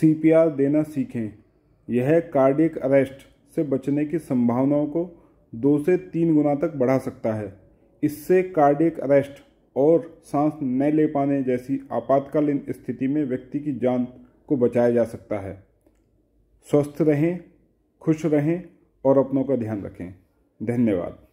सी देना सीखें यह कार्डियक अरेस्ट से बचने की संभावनाओं को दो से तीन गुना तक बढ़ा सकता है इससे कार्डियक अरेस्ट और सांस न ले पाने जैसी आपातकालीन स्थिति में व्यक्ति की जान को बचाया जा सकता है स्वस्थ रहें खुश रहें और अपनों का ध्यान रखें धन्यवाद